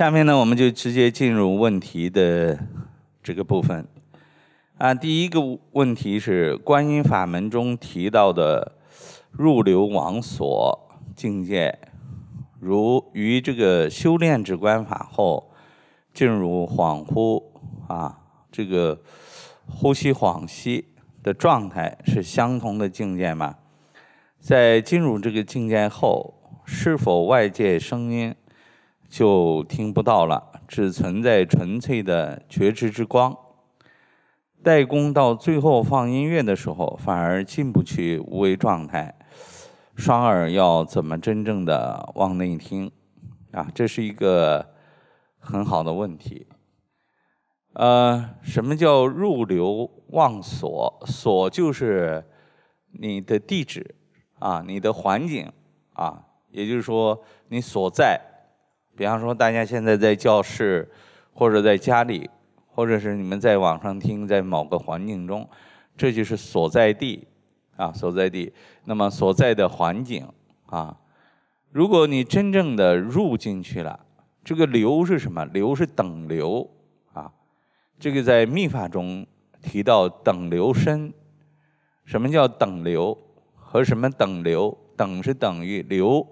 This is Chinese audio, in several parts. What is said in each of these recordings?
下面呢，我们就直接进入问题的这个部分啊。第一个问题是，观音法门中提到的入流王所境界，如于这个修炼止观法后进入恍惚啊，这个呼吸恍兮的状态，是相同的境界吗？在进入这个境界后，是否外界声音？就听不到了，只存在纯粹的觉知之光。代工到最后放音乐的时候，反而进不去无为状态。双耳要怎么真正的往内听啊？这是一个很好的问题。呃，什么叫入流望所？所就是你的地址啊，你的环境啊，也就是说你所在。比方说，大家现在在教室，或者在家里，或者是你们在网上听，在某个环境中，这就是所在地啊，所在地。那么所在的环境啊，如果你真正的入进去了，这个流是什么？流是等流啊。这个在密法中提到等流身，什么叫等流？和什么等流？等是等于流。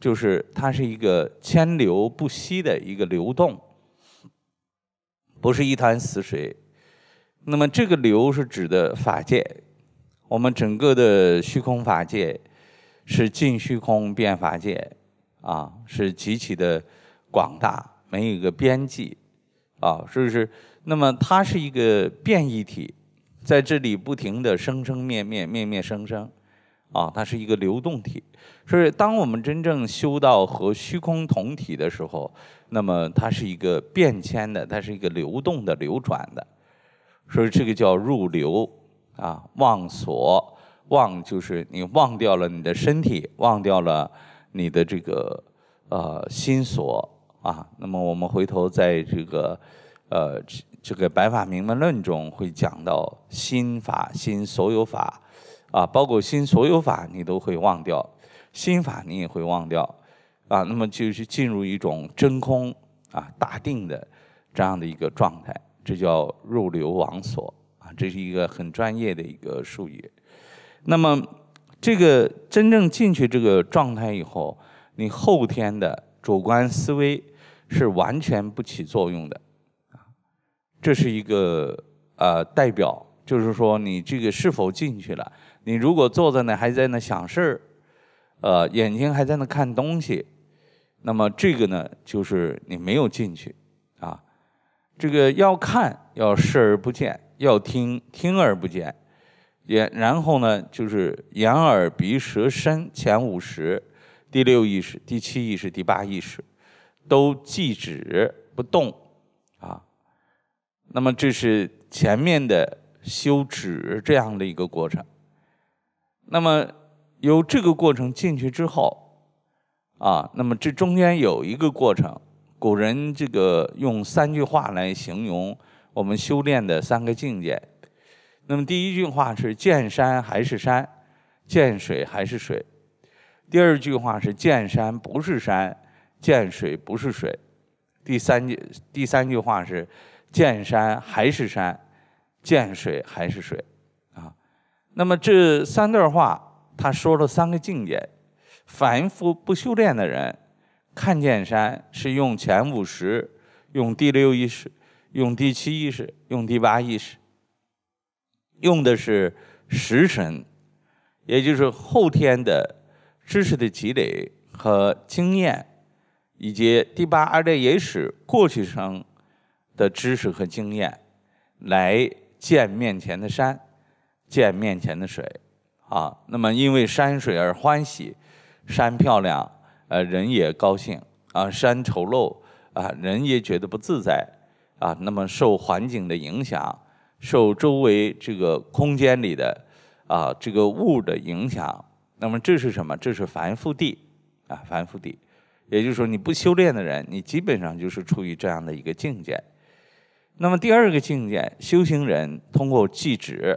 就是它是一个千流不息的一个流动，不是一潭死水。那么这个流是指的法界，我们整个的虚空法界是尽虚空变法界啊，是极其的广大，没有个边际啊，是不是？那么它是一个变异体，在这里不停的生生灭灭，灭灭生生。啊，它是一个流动体，所以当我们真正修到和虚空同体的时候，那么它是一个变迁的，它是一个流动的、流转的，所以这个叫入流啊，忘所忘就是你忘掉了你的身体，忘掉了你的这个呃心所啊。那么我们回头在这个呃这个白法明门论中会讲到心法、心所有法。啊，包括心所有法你都会忘掉，心法你也会忘掉，啊，那么就是进入一种真空啊大定的这样的一个状态，这叫入流王所啊，这是一个很专业的一个术语。那么这个真正进去这个状态以后，你后天的主观思维是完全不起作用的，啊，这是一个呃代表，就是说你这个是否进去了。你如果坐在那还在那想事儿，呃，眼睛还在那看东西，那么这个呢，就是你没有进去啊。这个要看，要视而不见；要听，听而不见。也然后呢，就是眼、耳、鼻、舌、身前五十，第六意识、第七意识、第八意识都静止不动啊。那么这是前面的修止这样的一个过程。那么由这个过程进去之后，啊，那么这中间有一个过程。古人这个用三句话来形容我们修炼的三个境界。那么第一句话是见山还是山，见水还是水；第二句话是见山不是山，见水不是水；第三句第三句话是见山还是山，见水还是水。那么这三段话，他说了三个境界。凡夫不修炼的人，看见山是用前五识、用第六意识、用第七意识、用第八意识，用的是识神，也就是后天的知识的积累和经验，以及第八二代野史过去生的知识和经验来见面前的山。见面前的水啊，那么因为山水而欢喜，山漂亮，呃，人也高兴啊；山丑陋啊，人也觉得不自在啊。那么受环境的影响，受周围这个空间里的啊这个物的影响，那么这是什么？这是凡复地啊，凡复地。也就是说，你不修炼的人，你基本上就是处于这样的一个境界。那么第二个境界，修行人通过记指。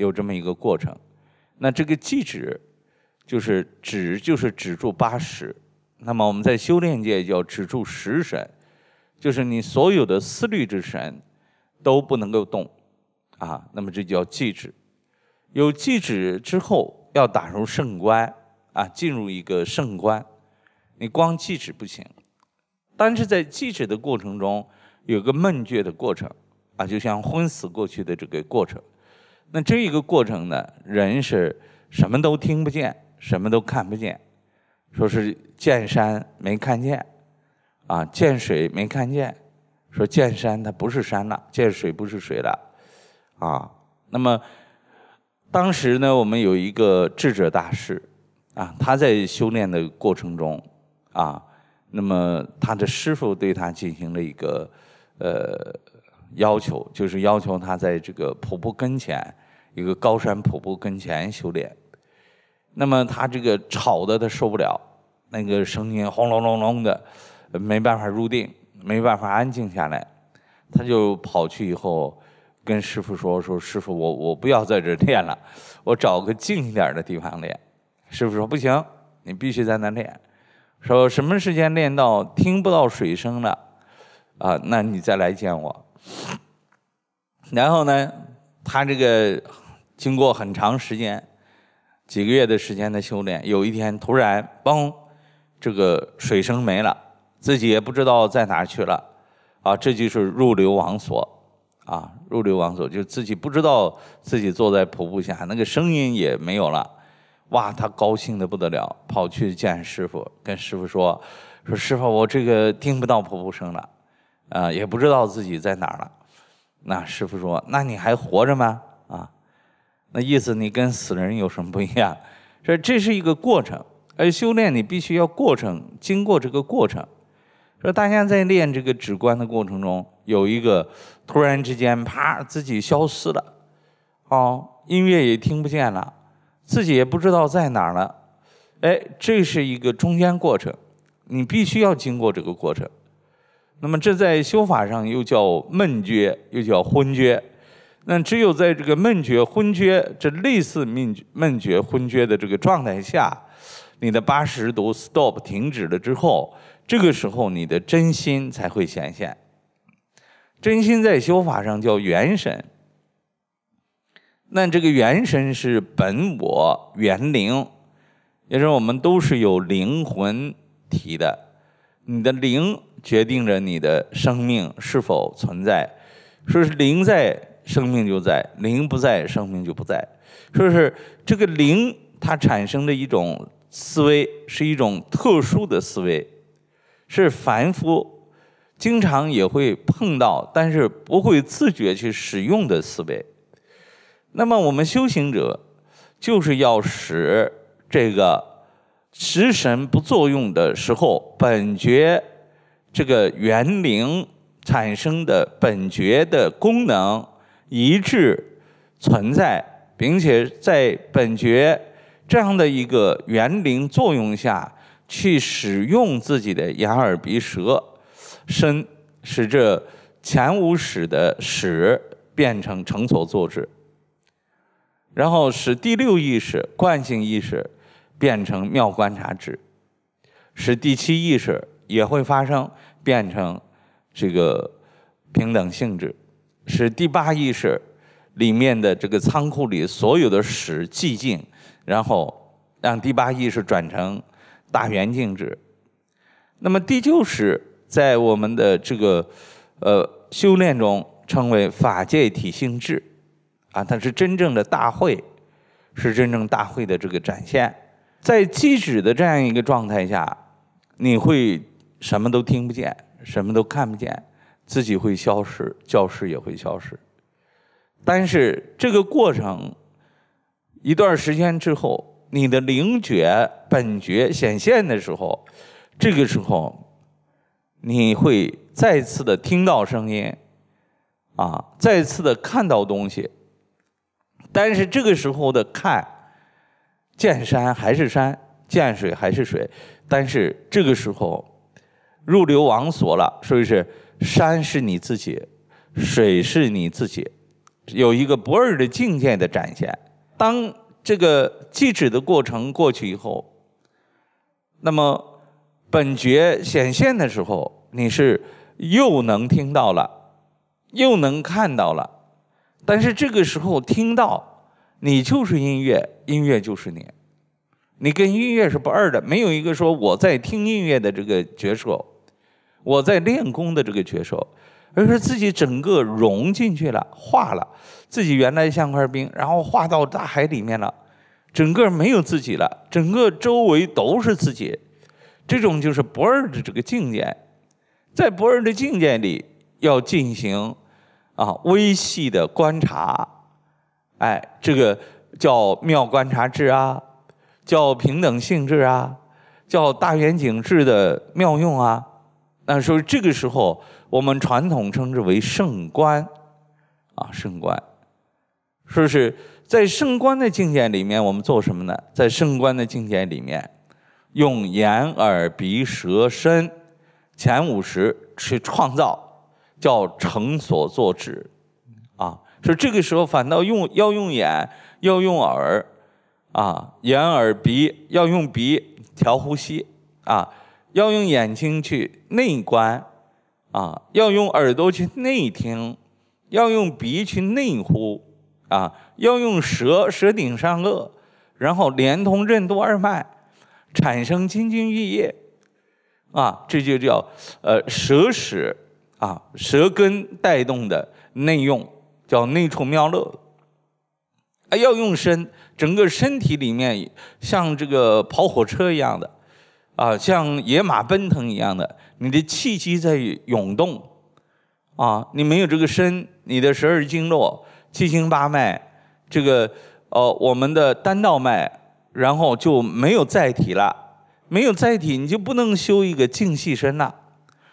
有这么一个过程，那这个寂止就是止，就是止住八十。那么我们在修炼界叫止住十神，就是你所有的思虑之神都不能够动啊。那么这叫记止。有记止之后，要打入圣观啊，进入一个圣观。你光记止不行，但是在记止的过程中有个梦觉的过程啊，就像昏死过去的这个过程。那这一个过程呢，人是什么都听不见，什么都看不见，说是见山没看见，啊，见水没看见，说见山它不是山了，见水不是水了，啊，那么当时呢，我们有一个智者大师，啊，他在修炼的过程中，啊，那么他的师傅对他进行了一个，呃。要求就是要求他在这个瀑布跟前，一个高山瀑布跟前修炼。那么他这个吵的他受不了，那个声音轰隆隆隆的，没办法入定，没办法安静下来。他就跑去以后跟师傅说：“说师傅，我我不要在这练了，我找个静一点的地方练。”师傅说：“不行，你必须在那练。说什么时间练到听不到水声了，啊，那你再来见我。”然后呢，他这个经过很长时间、几个月的时间的修炼，有一天突然嘣，这个水声没了，自己也不知道在哪儿去了啊！这就是入流王锁啊！入流王锁就自己不知道自己坐在瀑布下，那个声音也没有了。哇，他高兴的不得了，跑去见师傅，跟师傅说：“说师傅，我这个听不到瀑布声了。”啊，也不知道自己在哪儿了。那师傅说：“那你还活着吗？”啊，那意思你跟死人有什么不一样？说这是一个过程，而修炼你必须要过程，经过这个过程。说大家在练这个止观的过程中，有一个突然之间啪，自己消失了，哦，音乐也听不见了，自己也不知道在哪儿了。哎，这是一个中间过程，你必须要经过这个过程。那么这在修法上又叫闷觉，又叫昏觉。那只有在这个闷觉、昏觉，这类似闷闷觉、昏觉的这个状态下，你的八十度 stop 停止了之后，这个时候你的真心才会显现。真心在修法上叫元神。那这个元神是本我元灵，也就是我们都是有灵魂体的，你的灵。决定着你的生命是否存在，说是灵在，生命就在；灵不在，生命就不在。说是这个灵，它产生的一种思维是一种特殊的思维，是凡夫经常也会碰到，但是不会自觉去使用的思维。那么我们修行者就是要使这个识神不作用的时候，本觉。这个元灵产生的本觉的功能一致存在，并且在本觉这样的一个元灵作用下去使用自己的眼耳鼻舌身，使这前五史的史变成成所作之，然后使第六意识惯性意识变成妙观察之，使第七意识。也会发生，变成这个平等性质，使第八意识里面的这个仓库里所有的屎寂静，然后让第八意识转成大圆静止。那么第就是在我们的这个呃修炼中称为法界体性质，啊，它是真正的大会，是真正大会的这个展现。在静止的这样一个状态下，你会。什么都听不见，什么都看不见，自己会消失，教室也会消失。但是这个过程，一段时间之后，你的灵觉本觉显现的时候，这个时候，你会再次的听到声音，啊，再次的看到东西。但是这个时候的看，见山还是山，见水还是水。但是这个时候。入流王所了，所以是山是你自己，水是你自己，有一个不二的境界的展现。当这个即止的过程过去以后，那么本觉显现的时候，你是又能听到了，又能看到了。但是这个时候听到，你就是音乐，音乐就是你，你跟音乐是不二的，没有一个说我在听音乐的这个角色。我在练功的这个角色，而是自己整个融进去了，化了，自己原来像块冰，然后化到大海里面了，整个没有自己了，整个周围都是自己，这种就是不二的这个境界。在不二的境界里，要进行啊微细的观察，哎，这个叫妙观察智啊，叫平等性质啊，叫大圆景致的妙用啊。那说这个时候，我们传统称之为圣观，啊，圣观，说是在圣观的境界里面，我们做什么呢？在圣观的境界里面，用眼、耳、鼻、舌、身前五十去创造，叫成所作止，啊，所以这个时候反倒用要用眼，要用耳，啊，眼、耳、鼻要用鼻调呼吸，啊。要用眼睛去内观啊，要用耳朵去内听，要用鼻去内呼啊，要用舌舌顶上颚，然后连通任督二脉，产生金金玉液啊，这就叫呃舌使啊，舌根带动的内用叫内出妙乐，啊，要用身，整个身体里面像这个跑火车一样的。啊，像野马奔腾一样的，你的气机在涌动，啊，你没有这个身，你的十二经络、七经八脉，这个呃，我们的丹道脉，然后就没有载体了，没有载体，你就不能修一个静气身呐。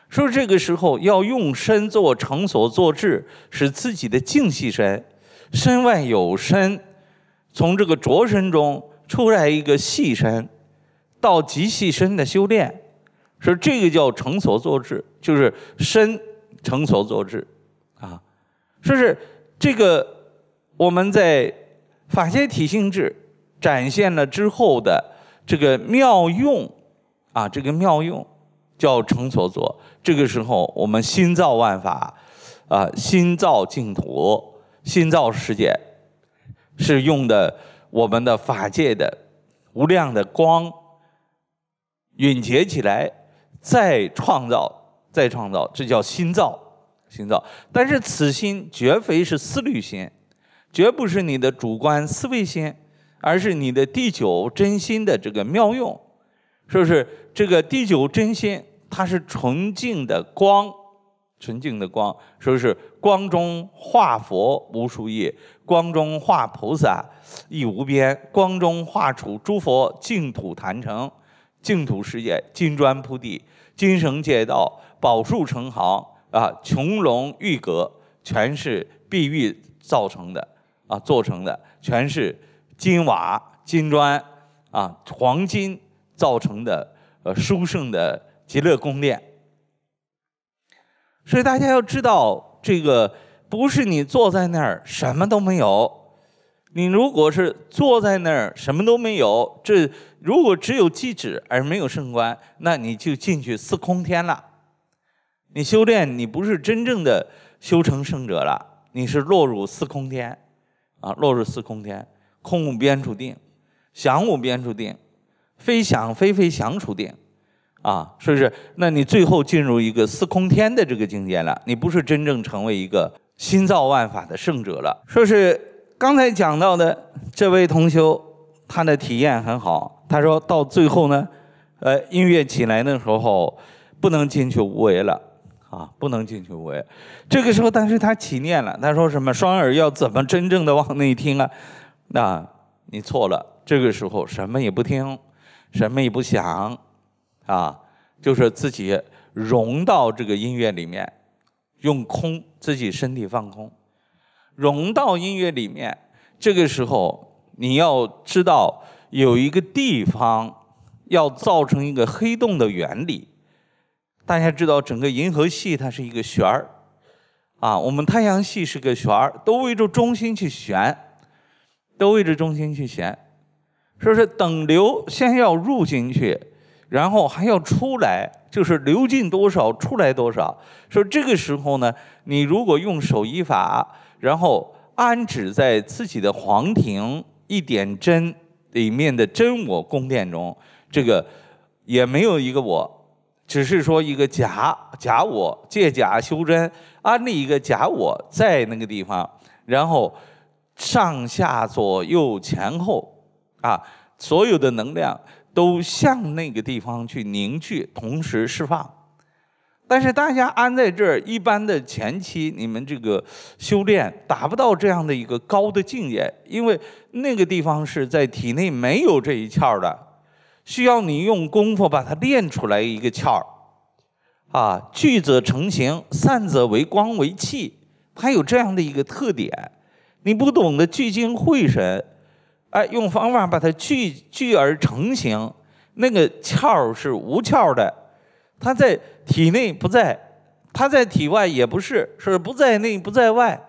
说这个时候要用身做成所作智，使自己的静气身，身外有身，从这个浊身中出来一个细身。到极细深的修炼，说这个叫成所作制，就是身成所作制啊，说是这个我们在法界体性智展现了之后的这个妙用，啊，这个妙用叫成所作。这个时候我们心造万法，啊，心造净土，心造世界，是用的我们的法界的无量的光。蕴结起来，再创造，再创造，这叫心造，心造。但是此心绝非是思虑心，绝不是你的主观思维心，而是你的第九真心的这个妙用。说是这个第九真心，它是纯净的光，纯净的光。说是光中化佛无数亿，光中化菩萨亦无边，光中化处诸佛净土坛城。净土世界，金砖铺地，金绳街道，宝树成行，啊，琼楼玉阁，全是碧玉造成的，啊，做成的，全是金瓦、金砖，啊，黄金造成的，呃，殊胜的极乐宫殿。所以大家要知道，这个不是你坐在那儿什么都没有。你如果是坐在那儿什么都没有，这如果只有祭旨而没有圣观，那你就进去四空天了。你修炼你不是真正的修成圣者了，你是落入四空天，啊，落入四空天，空无边处定，想无边处定，非想非非想处定，啊，是不是那你最后进入一个四空天的这个境界了，你不是真正成为一个心造万法的圣者了，说是。刚才讲到的这位同修，他的体验很好。他说到最后呢，呃，音乐起来的时候不能进去无为了啊，不能进去无为。这个时候，但是他起念了。他说什么？双耳要怎么真正的往内听啊？那你错了。这个时候什么也不听，什么也不想，啊，就是自己融到这个音乐里面，用空自己身体放空。融到音乐里面，这个时候你要知道有一个地方要造成一个黑洞的原理。大家知道，整个银河系它是一个旋儿，啊，我们太阳系是个旋儿，都围着中心去旋，都围着中心去旋。说是等流，先要入进去，然后还要出来，就是流进多少出来多少。说这个时候呢，你如果用手一法。然后安止在自己的皇庭一点真里面的真我宫殿中，这个也没有一个我，只是说一个假假我借假修真，安立一个假我在那个地方，然后上下左右前后啊，所有的能量都向那个地方去凝聚，同时释放。但是大家安在这儿，一般的前期你们这个修炼达不到这样的一个高的境界，因为那个地方是在体内没有这一窍的，需要你用功夫把它练出来一个窍啊，聚则成形，散则为光为气，它有这样的一个特点。你不懂得聚精会神，哎，用方法把它聚聚而成形，那个窍是无窍的。他在体内不在，他在体外也不是，是不在内不在外，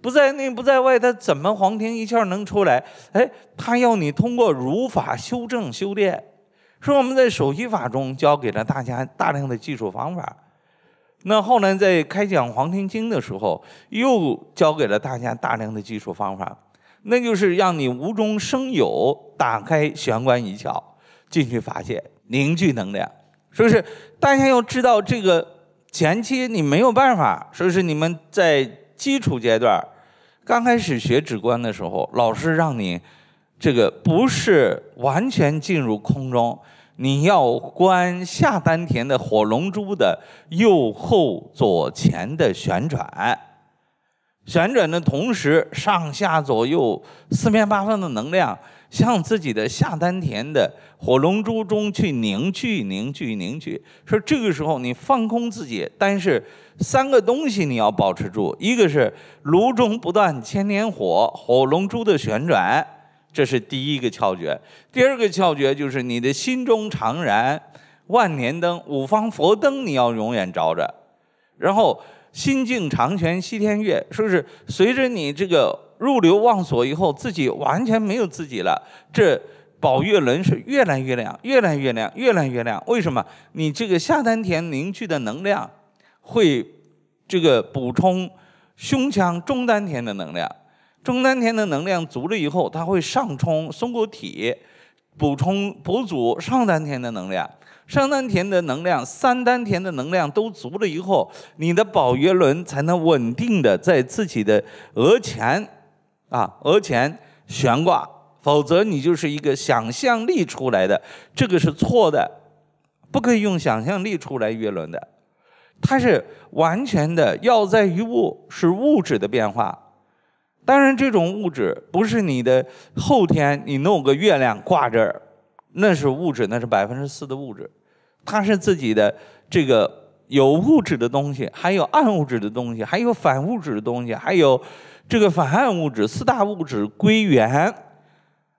不在内不在外，他怎么黄庭一窍能出来？哎，他要你通过儒法修正修炼。说我们在首席法中教给了大家大量的技术方法，那后来在开讲黄庭经的时候，又教给了大家大量的技术方法，那就是让你无中生有，打开玄关一窍，进去发现凝聚能量。说是大家要知道这个前期你没有办法，说是你们在基础阶段刚开始学指关的时候，老师让你这个不是完全进入空中，你要观下丹田的火龙珠的右后左前的旋转，旋转的同时上下左右四面八方的能量。向自己的下丹田的火龙珠中去凝聚、凝聚、凝聚。说这个时候你放空自己，但是三个东西你要保持住：一个是炉中不断千年火，火龙珠的旋转，这是第一个窍诀；第二个窍诀就是你的心中常燃万年灯、五方佛灯，你要永远着着。然后心静长悬西天月，说是随着你这个。入流忘所以后，自己完全没有自己了。这宝月轮是越来越亮，越来越亮，越来越亮。为什么？你这个下丹田凝聚的能量会这个补充胸腔中丹田的能量，中丹田的能量足了以后，它会上冲松果体，补充补足上丹田的能量，上丹田的能量、三丹田的能量都足了以后，你的宝月轮才能稳定的在自己的额前。啊，额前悬挂，否则你就是一个想象力出来的，这个是错的，不可以用想象力出来月轮的，它是完全的，要在于物，是物质的变化。当然，这种物质不是你的后天你弄个月亮挂这儿，那是物质，那是百分之四的物质，它是自己的这个有物质的东西，还有暗物质的东西，还有反物质的东西，还有。这个反暗物质四大物质归元，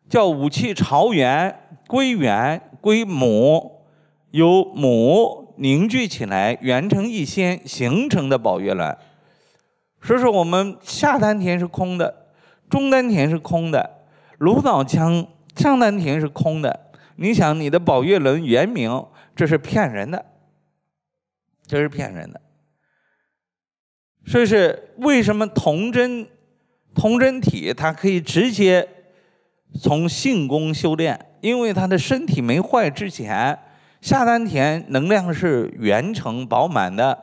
叫五气朝元，归元归母，由母凝聚起来，元成一仙形成的宝月轮。所以说，我们下丹田是空的，中丹田是空的，颅脑腔上丹田是空的。你想，你的宝月轮原名，这是骗人的，这是骗人的。所以是为什么童真？童真体他可以直接从性功修炼，因为他的身体没坏之前，下丹田能量是圆成饱满的，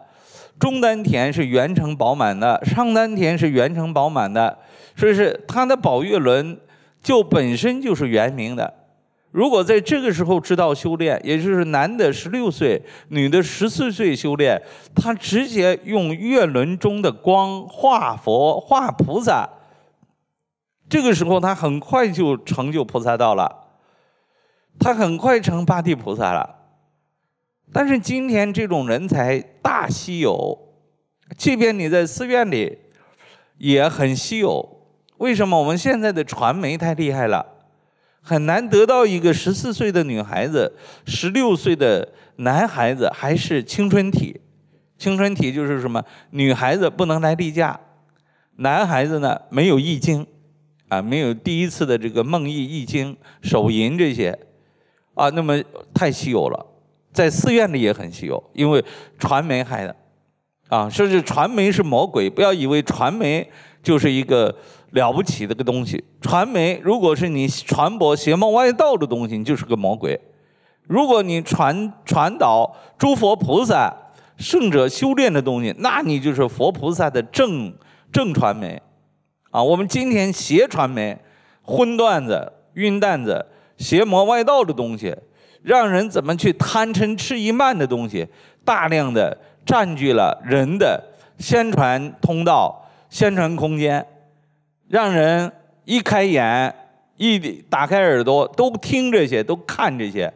中丹田是圆成饱满的，上丹田是圆成饱满的，所以是他的宝月轮就本身就是圆明的。如果在这个时候知道修炼，也就是男的十六岁，女的十四岁修炼，他直接用月轮中的光化佛化菩萨。这个时候，他很快就成就菩萨道了。他很快成八地菩萨了。但是今天这种人才大稀有，即便你在寺院里也很稀有。为什么？我们现在的传媒太厉害了，很难得到一个十四岁的女孩子、十六岁的男孩子，还是青春体。青春体就是什么？女孩子不能来例假，男孩子呢没有易经。啊，没有第一次的这个梦呓、易经手淫这些，啊，那么太稀有了。在寺院里也很稀有，因为传媒害的，啊，甚至传媒是魔鬼。不要以为传媒就是一个了不起的个东西，传媒如果是你传播邪魔歪道的东西，你就是个魔鬼；如果你传传导诸佛菩萨圣者修炼的东西，那你就是佛菩萨的正正传媒。啊，我们今天邪传媒、荤段子、晕蛋子、邪魔外道的东西，让人怎么去贪嗔痴慢的东西，大量的占据了人的宣传通道、宣传空间，让人一开眼、一打开耳朵都听这些、都看这些，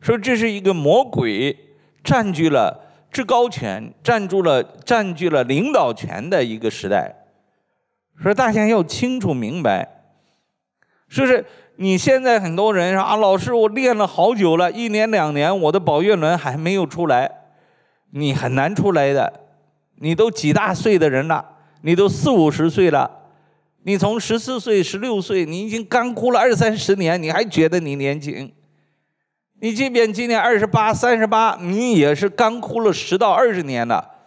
说这是一个魔鬼占据了至高权、占住了占据了领导权的一个时代。说大家要清楚明白，说是你现在很多人说啊，老师我练了好久了，一年两年，我的宝月轮还没有出来，你很难出来的。你都几大岁的人了，你都四五十岁了，你从十四岁、十六岁，你已经干枯了二三十年，你还觉得你年轻？你即便今年二十八、三十八，你也是干枯了十到二十年了。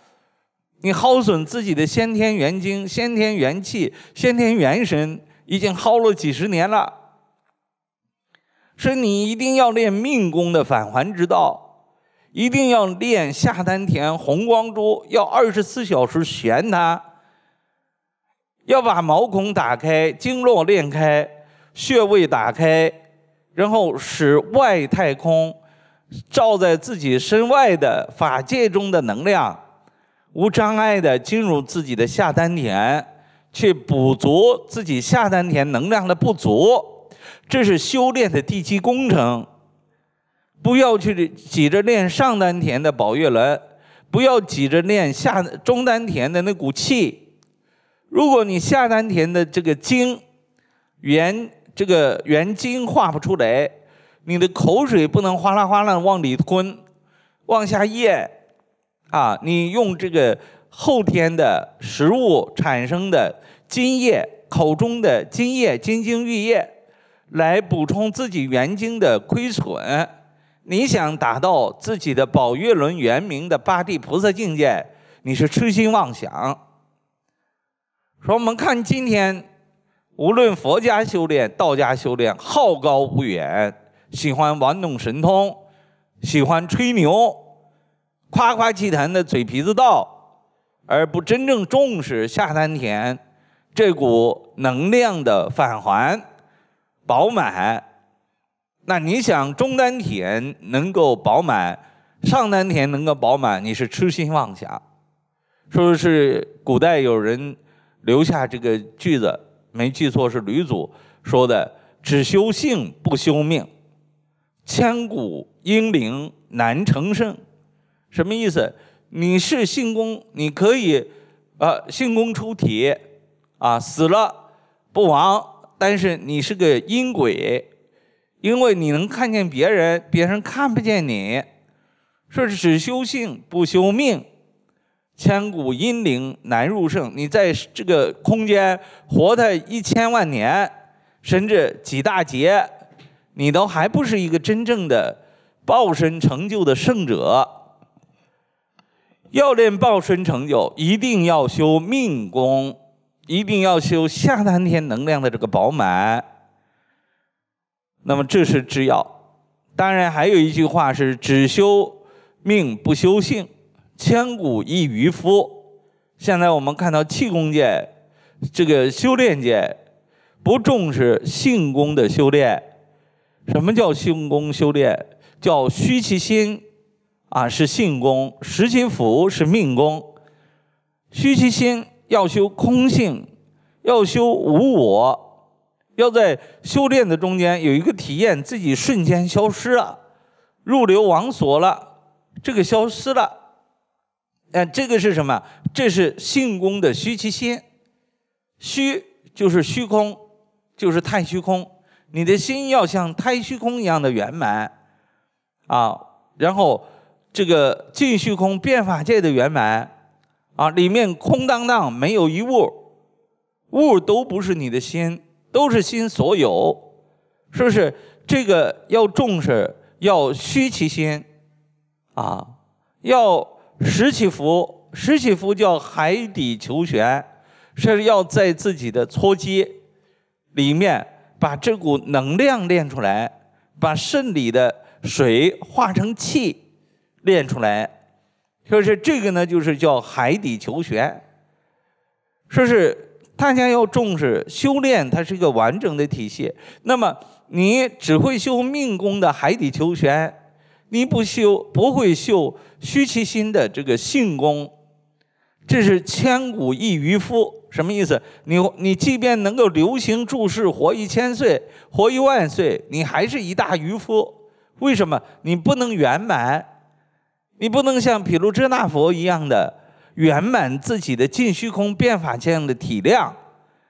你耗损自己的先天元精、先天元气、先天元神，已经耗了几十年了。是你一定要练命功的返还之道，一定要练下丹田红光珠，要二十四小时悬它，要把毛孔打开、经络练开、穴位打开，然后使外太空照在自己身外的法界中的能量。无障碍地进入自己的下丹田，去补足自己下丹田能量的不足，这是修炼的地基工程。不要去挤着练上丹田的宝月轮，不要挤着练下中丹田的那股气。如果你下丹田的这个精元，这个元精化不出来，你的口水不能哗啦哗啦往里吞，往下咽。啊！你用这个后天的食物产生的津液，口中的津液、金精、玉液来补充自己元精的亏损，你想达到自己的宝月轮圆明的八地菩萨境界，你是痴心妄想。说我们看今天，无论佛家修炼、道家修炼，好高骛远，喜欢玩弄神通，喜欢吹牛。夸夸其谈的嘴皮子道，而不真正重视下丹田这股能量的返还饱满，那你想中丹田能够饱满，上丹田能够饱满，你是痴心妄想。说是古代有人留下这个句子，没记错是吕祖说的：“只修性不修命，千古英灵难成圣。”什么意思？你是性功，你可以，呃，性功出体，啊，死了不亡，但是你是个阴鬼，因为你能看见别人，别人看不见你，说是只修性不修命，千古阴灵难入圣。你在这个空间活他一千万年，甚至几大劫，你都还不是一个真正的报身成就的圣者。要练报身成就，一定要修命功，一定要修下丹田能量的这个饱满。那么这是制药。当然还有一句话是：只修命不修性，千古一渔夫。现在我们看到气功界、这个修炼界不重视性功的修炼。什么叫性功修炼？叫虚其心。啊，是性功；实其福是命功。虚其心，要修空性，要修无我，要在修炼的中间有一个体验，自己瞬间消失了，入流亡所了，这个消失了。嗯，这个是什么？这是性功的虚其心。虚就是虚空，就是太虚空。你的心要像太虚空一样的圆满啊，然后。这个尽虚空变法界的圆满啊，里面空荡荡，没有一物，物都不是你的心，都是心所有。是不是？这个要重视，要虚其心，啊，要实其福，实其福叫海底求玄，是要在自己的搓机里面把这股能量练出来，把肾里的水化成气。练出来，说是这个呢，就是叫海底求玄。说是大家要重视修炼，它是一个完整的体系。那么你只会修命宫的海底求玄，你不修不会修虚其心的这个性功，这是千古一渔夫。什么意思？你你即便能够流行注释活一千岁，活一万岁，你还是一大渔夫。为什么？你不能圆满。你不能像毗卢遮那佛一样的圆满自己的尽虚空变法这样的体量，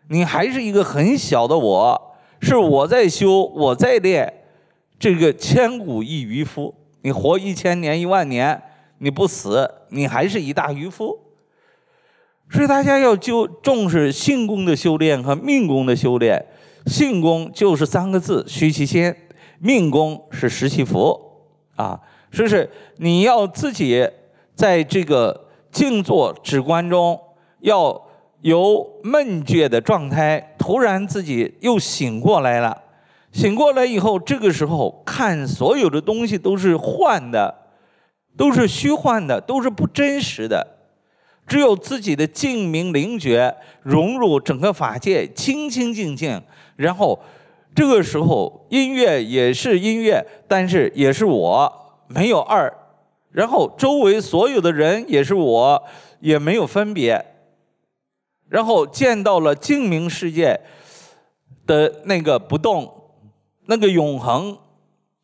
你还是一个很小的我，是我在修，我在练。这个千古一渔夫，你活一千年一万年，你不死，你还是一大渔夫。所以大家要就重视性功的修炼和命功的修炼。性功就是三个字：虚其心；命功是实其福。啊。就是你要自己在这个静坐止观中，要由闷觉的状态，突然自己又醒过来了。醒过来以后，这个时候看所有的东西都是幻的，都是虚幻的，都是不真实的。只有自己的静明灵觉融入整个法界，清清净净。然后这个时候，音乐也是音乐，但是也是我。没有二，然后周围所有的人也是我，也没有分别。然后见到了净明世界的那个不动、那个永恒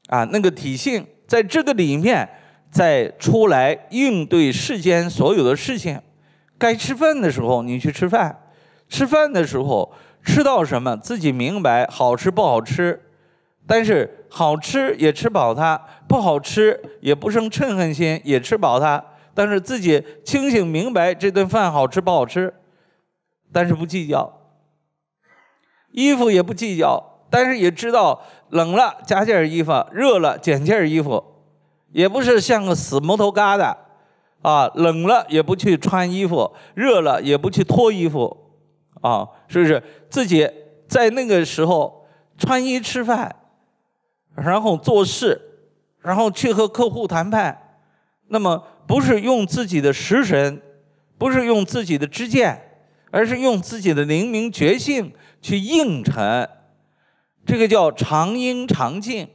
啊，那个体性，在这个里面，在出来应对世间所有的事情。该吃饭的时候，你去吃饭；吃饭的时候，吃到什么，自己明白好吃不好吃。但是好吃也吃饱它，不好吃也不生嗔恨心，也吃饱它。但是自己清醒明白这顿饭好吃不好吃，但是不计较。衣服也不计较，但是也知道冷了加件衣服，热了减件衣服，也不是像个死木头疙瘩啊。冷了也不去穿衣服，热了也不去脱衣服，啊，是不是自己在那个时候穿衣吃饭？然后做事，然后去和客户谈判。那么，不是用自己的食神，不是用自己的知见，而是用自己的灵明觉性去应承。这个叫常应常静，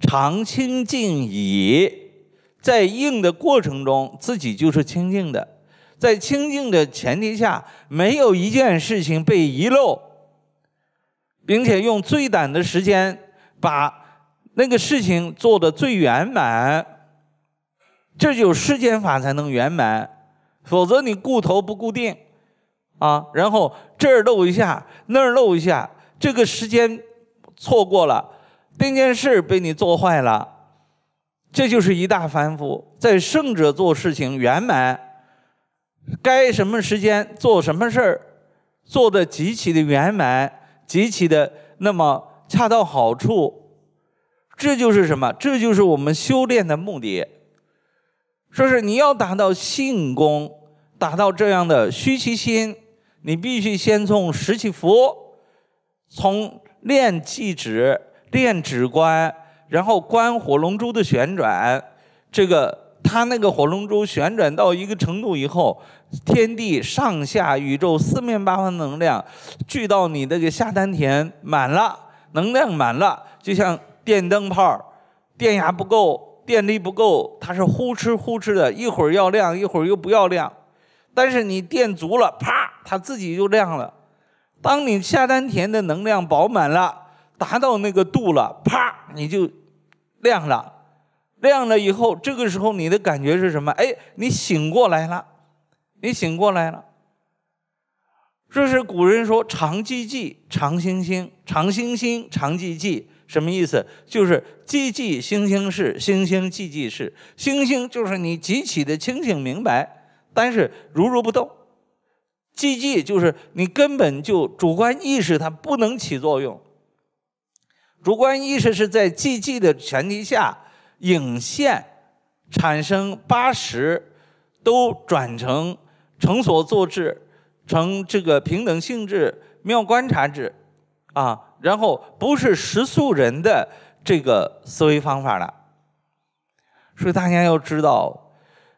常清静矣。在应的过程中，自己就是清净的；在清净的前提下，没有一件事情被遗漏，并且用最短的时间把。那个事情做的最圆满，这就世间法才能圆满，否则你固头不固定，啊，然后这儿漏一下，那儿漏一下，这个时间错过了，那件事被你做坏了，这就是一大反复。在圣者做事情圆满，该什么时间做什么事儿，做的极其的圆满，极其的那么恰到好处。这就是什么？这就是我们修炼的目的。说是你要达到性功，达到这样的虚其心，你必须先从实其福，从练气指练指关，然后观火龙珠的旋转。这个它那个火龙珠旋转到一个程度以后，天地上下宇宙四面八方能量聚到你那个下丹田满了，能量满了，就像。电灯泡电压不够，电力不够，它是呼哧呼哧的，一会儿要亮，一会儿又不要亮。但是你电足了，啪，它自己就亮了。当你下丹田的能量饱满了，达到那个度了，啪，你就亮了。亮了以后，这个时候你的感觉是什么？哎，你醒过来了，你醒过来了。这是古人说：常寂寂，常星星，常星星，常寂寂。什么意思？就是寂寂星星事，星星寂寂事。星星就是你极其的清醒明白，但是如如不动；寂寂就是你根本就主观意识它不能起作用。主观意识是在寂寂的前提下影现，产生八十都转成成所作智，成这个平等性质妙观察智，啊。然后不是食素人的这个思维方法了，所以大家要知道，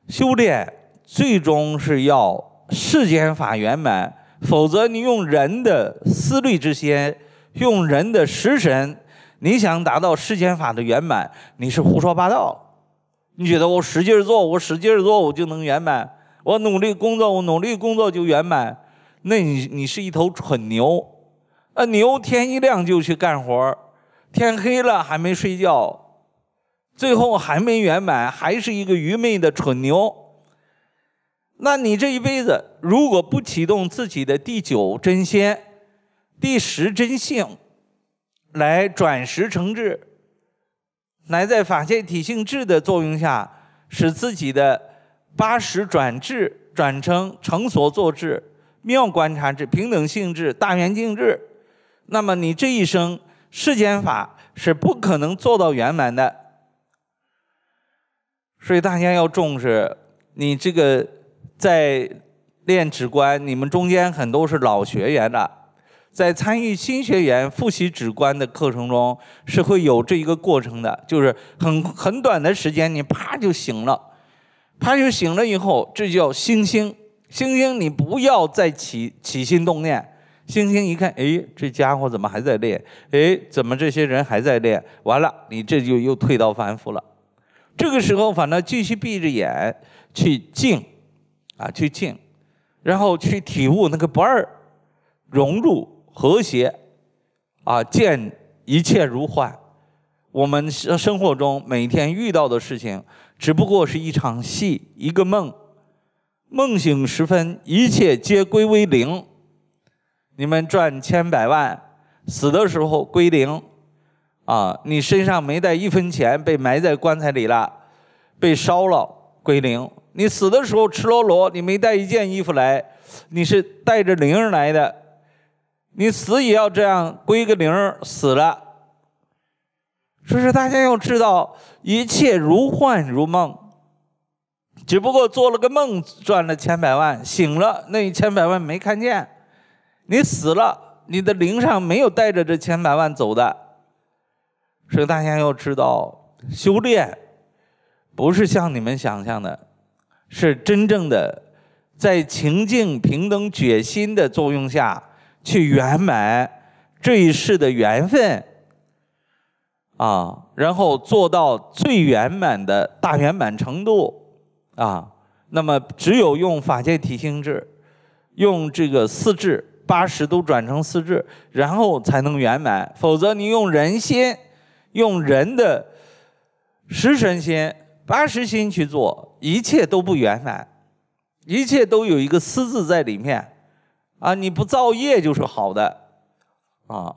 修炼最终是要世间法圆满，否则你用人的思虑之心，用人的食神，你想达到世间法的圆满，你是胡说八道。你觉得我使劲儿做，我使劲儿做，我就能圆满？我努力工作，我努力工作就圆满？那你你是一头蠢牛。啊，牛天一亮就去干活天黑了还没睡觉，最后还没圆满，还是一个愚昧的蠢牛。那你这一辈子如果不启动自己的第九真仙、第十真性，来转识成智，来在法界体性智的作用下，使自己的八十转智转成成所作智、妙观察智、平等性智、大圆镜智。那么你这一生世间法是不可能做到圆满的，所以大家要重视你这个在练止观。你们中间很多是老学员了，在参与新学员复习止观的课程中，是会有这一个过程的，就是很很短的时间，你啪就醒了，啪就醒了以后，这叫星星星星，你不要再起起心动念。星星一看，哎，这家伙怎么还在练？哎，怎么这些人还在练？完了，你这就又退到凡夫了。这个时候，反倒继续闭着眼去静，啊，去静，然后去体悟那个不二，融入和谐，啊，见一切如幻。我们生生活中每天遇到的事情，只不过是一场戏，一个梦。梦醒时分，一切皆归为零。你们赚千百万，死的时候归零，啊，你身上没带一分钱，被埋在棺材里了，被烧了归零。你死的时候赤裸裸，你没带一件衣服来，你是带着灵儿来的，你死也要这样归个零，死了。说是大家要知道，一切如幻如梦，只不过做了个梦，赚了千百万，醒了，那千百万没看见。你死了，你的灵上没有带着这千百万走的。所以大家要知道，修炼不是像你们想象的，是真正的在情境平等决心的作用下去圆满这一世的缘分，啊，然后做到最圆满的大圆满程度，啊，那么只有用法界体性智，用这个四智。八十都转成四智，然后才能圆满。否则，你用人心、用人的十神仙、八十心去做，一切都不圆满，一切都有一个私字在里面。啊，你不造业就是好的，啊。